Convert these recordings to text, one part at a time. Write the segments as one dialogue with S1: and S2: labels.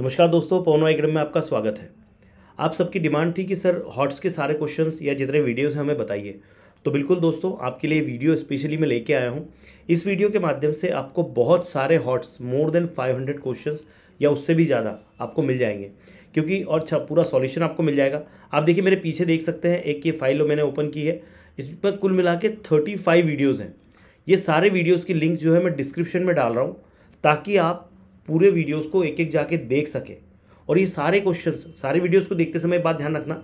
S1: नमस्कार दोस्तों पवन एकडम में आपका स्वागत है आप सबकी डिमांड थी कि सर हॉट्स के सारे क्वेश्चंस या जितने वीडियोस हैं हमें बताइए तो बिल्कुल दोस्तों आपके लिए वीडियो स्पेशली मैं लेके आया हूँ इस वीडियो के माध्यम से आपको बहुत सारे हॉट्स मोर देन 500 हंड्रेड या उससे भी ज़्यादा आपको मिल जाएंगे क्योंकि और अच्छा पूरा सॉल्यूशन आपको मिल जाएगा आप देखिए मेरे पीछे देख सकते हैं एक ये फाइल मैंने ओपन की है इस पर कुल मिला के थर्टी फाइव वीडियोज़ हैं ये सारे वीडियोज़ की लिंक जो है मैं डिस्क्रिप्शन में डाल रहा हूँ ताकि आप पूरे वीडियोस को एक एक जाके देख सके और ये सारे क्वेश्चन सारे वीडियोस को देखते समय बात ध्यान रखना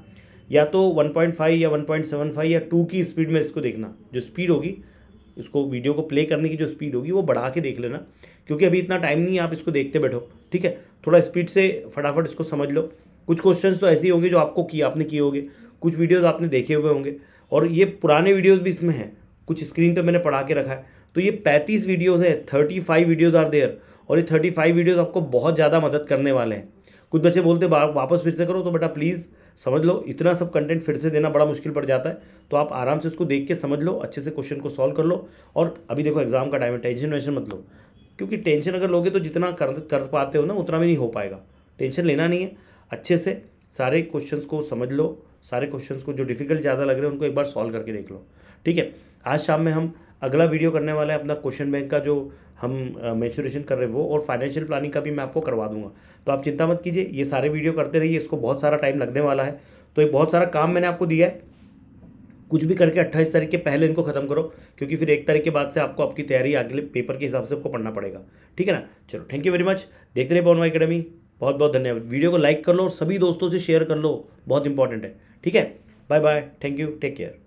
S1: या तो 1.5 या 1.75 या 2 की स्पीड में इसको देखना जो स्पीड होगी इसको वीडियो को प्ले करने की जो स्पीड होगी वो बढ़ा के देख लेना क्योंकि अभी इतना टाइम नहीं है आप इसको देखते बैठो ठीक है थोड़ा स्पीड से फटाफट इसको समझ लो कुछ क्वेश्चन तो ऐसे होंगे जो आपको किए आपने किए होंगे कुछ वीडियोज़ आपने देखे हुए होंगे और ये पुराने वीडियोज़ भी इसमें हैं कुछ स्क्रीन पर मैंने पढ़ा के रखा है तो ये पैंतीस वीडियोज़ हैं thirty five videos are there और ये थर्टी फाइव वीडियोज़ आपको बहुत ज़्यादा मदद करने वाले हैं कुछ बच्चे बोलते वापस फिर से करो तो बेटा प्लीज़ समझ लो इतना सब कंटेंट फिर से देना बड़ा मुश्किल पड़ जाता है तो आप आराम से उसको देख के समझ लो अच्छे से क्वेश्चन को सॉल्व कर लो और अभी देखो एग्जाम का टाइम है टेंशन वेंशन मत लो क्योंकि टेंशन अगर लोगे तो जितना कर कर पाते हो ना उतना भी नहीं हो पाएगा टेंशन लेना नहीं है अच्छे से सारे क्वेश्चन को समझ लो सारे क्वेश्चन को जो डिफिकल्ट ज़्यादा लग रहे हैं उनको एक बार सॉल्व करके देख लो ठीक है आज शाम में हम अगला वीडियो करने वाला है अपना क्वेश्चन बैंक का जो हम मैचुरेशन कर रहे हैं वो और फाइनेंशियल प्लानिंग का भी मैं आपको करवा दूंगा तो आप चिंता मत कीजिए ये सारे वीडियो करते रहिए इसको बहुत सारा टाइम लगने वाला है तो एक बहुत सारा काम मैंने आपको दिया है कुछ भी करके अट्ठाईस तारीख के पहले इनको खत्म करो क्योंकि फिर एक तारीख के बाद से आपको आपकी तैयारी अगले पेपर के हिसाब से आपको पढ़ना पड़ेगा ठीक है ना चलो थैंक यू वेरी मच देखते रहे पवन माई अकेडमी बहुत बहुत धन्यवाद वीडियो को लाइक कर लो और सभी दोस्तों से शेयर कर लो बहुत इंपॉर्टेंट है ठीक है bye bye thank you take care